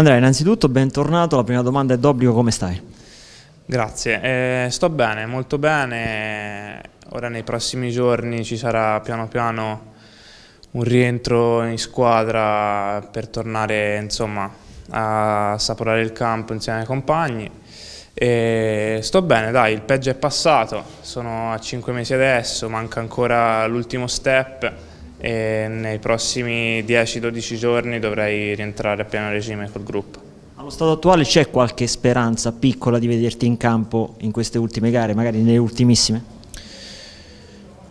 Andrea, innanzitutto bentornato, la prima domanda è d'obbligo, come stai? Grazie, eh, sto bene, molto bene, ora nei prossimi giorni ci sarà piano piano un rientro in squadra per tornare insomma, a saporare il campo insieme ai compagni. E sto bene, dai, il peggio è passato, sono a 5 mesi adesso, manca ancora l'ultimo step e nei prossimi 10-12 giorni dovrei rientrare a pieno regime col gruppo. Allo stato attuale c'è qualche speranza piccola di vederti in campo in queste ultime gare, magari nelle ultimissime?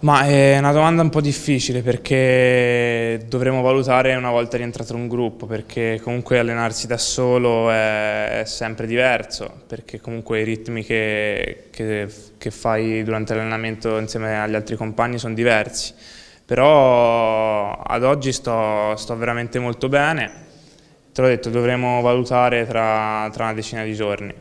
Ma è una domanda un po' difficile perché dovremo valutare una volta rientrato in un gruppo perché comunque allenarsi da solo è, è sempre diverso perché comunque i ritmi che, che, che fai durante l'allenamento insieme agli altri compagni sono diversi però ad oggi sto, sto veramente molto bene, te l'ho detto dovremo valutare tra, tra una decina di giorni.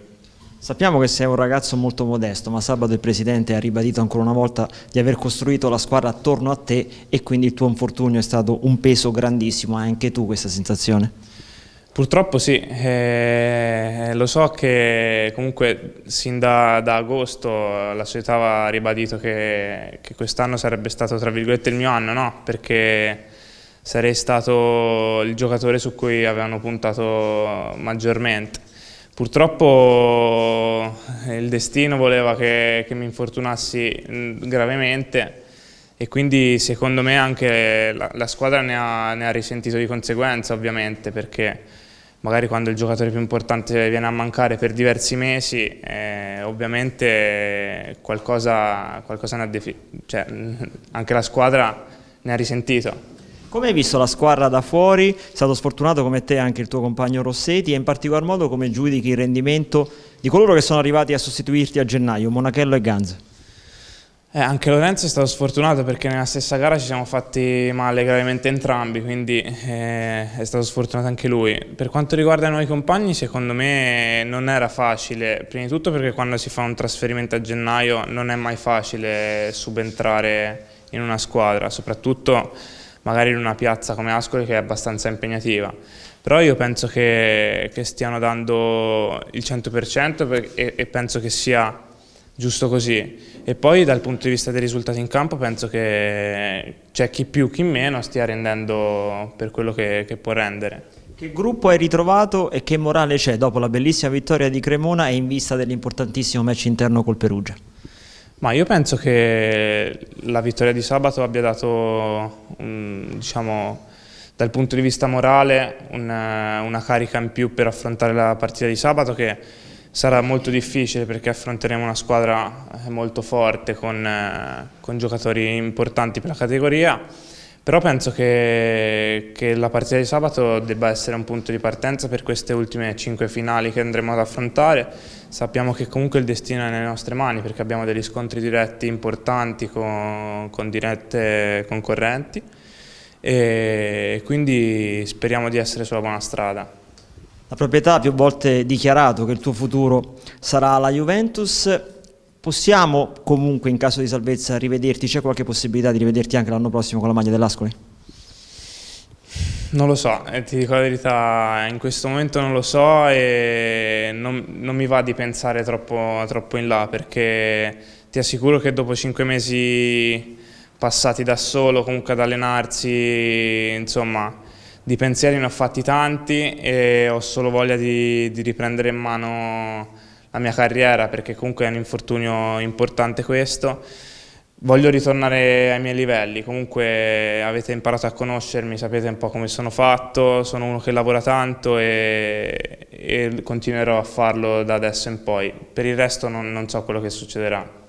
Sappiamo che sei un ragazzo molto modesto, ma sabato il presidente ha ribadito ancora una volta di aver costruito la squadra attorno a te e quindi il tuo infortunio è stato un peso grandissimo, hai anche tu questa sensazione? Purtroppo sì, eh, lo so che comunque sin da, da agosto la società aveva ribadito che, che quest'anno sarebbe stato tra virgolette il mio anno, no? perché sarei stato il giocatore su cui avevano puntato maggiormente. Purtroppo eh, il destino voleva che, che mi infortunassi mm, gravemente e quindi secondo me anche la, la squadra ne ha, ne ha risentito di conseguenza ovviamente perché magari quando il giocatore più importante viene a mancare per diversi mesi, eh, ovviamente qualcosa, qualcosa ne ha cioè, anche la squadra ne ha risentito. Come hai visto la squadra da fuori? È stato sfortunato come te anche il tuo compagno Rossetti e in particolar modo come giudichi il rendimento di coloro che sono arrivati a sostituirti a gennaio, Monachello e Ganze? Eh, anche Lorenzo è stato sfortunato perché nella stessa gara ci siamo fatti male gravemente entrambi, quindi eh, è stato sfortunato anche lui. Per quanto riguarda i nuovi compagni, secondo me non era facile, prima di tutto perché quando si fa un trasferimento a gennaio non è mai facile subentrare in una squadra, soprattutto magari in una piazza come Ascoli che è abbastanza impegnativa. Però io penso che, che stiano dando il 100% per, e, e penso che sia giusto così. E poi dal punto di vista dei risultati in campo penso che c'è chi più chi meno stia rendendo per quello che, che può rendere. Che gruppo hai ritrovato e che morale c'è dopo la bellissima vittoria di Cremona e in vista dell'importantissimo match interno col Perugia? Ma io penso che la vittoria di sabato abbia dato, um, diciamo, dal punto di vista morale, una, una carica in più per affrontare la partita di sabato che Sarà molto difficile perché affronteremo una squadra eh, molto forte con, eh, con giocatori importanti per la categoria, però penso che, che, la partita di sabato debba essere un punto di partenza per queste ultime cinque finali che andremo ad affrontare. Sappiamo che comunque il destino è nelle nostre mani perché abbiamo degli scontri diretti importanti con, con dirette concorrenti e quindi speriamo di essere sulla buona strada. La proprietà ha più volte dichiarato che il tuo futuro sarà la Juventus. Possiamo comunque in caso di salvezza rivederti? C'è qualche possibilità di rivederti anche l'anno prossimo con la maglia dell'Ascoli? Non lo so, eh, ti dico la verità, in questo momento non lo so e non, non mi va di pensare troppo, troppo in là perché ti assicuro che dopo cinque mesi passati da solo, comunque ad allenarsi, insomma, di pensieri ne ho fatti tanti e ho solo voglia di, di riprendere in mano la mia carriera perché comunque è un infortunio importante questo. Voglio ritornare ai miei livelli, comunque avete imparato a conoscermi, sapete un po' come sono fatto, sono uno che lavora tanto e, e continuerò a farlo da adesso in poi. Per il resto non, non so quello che succederà.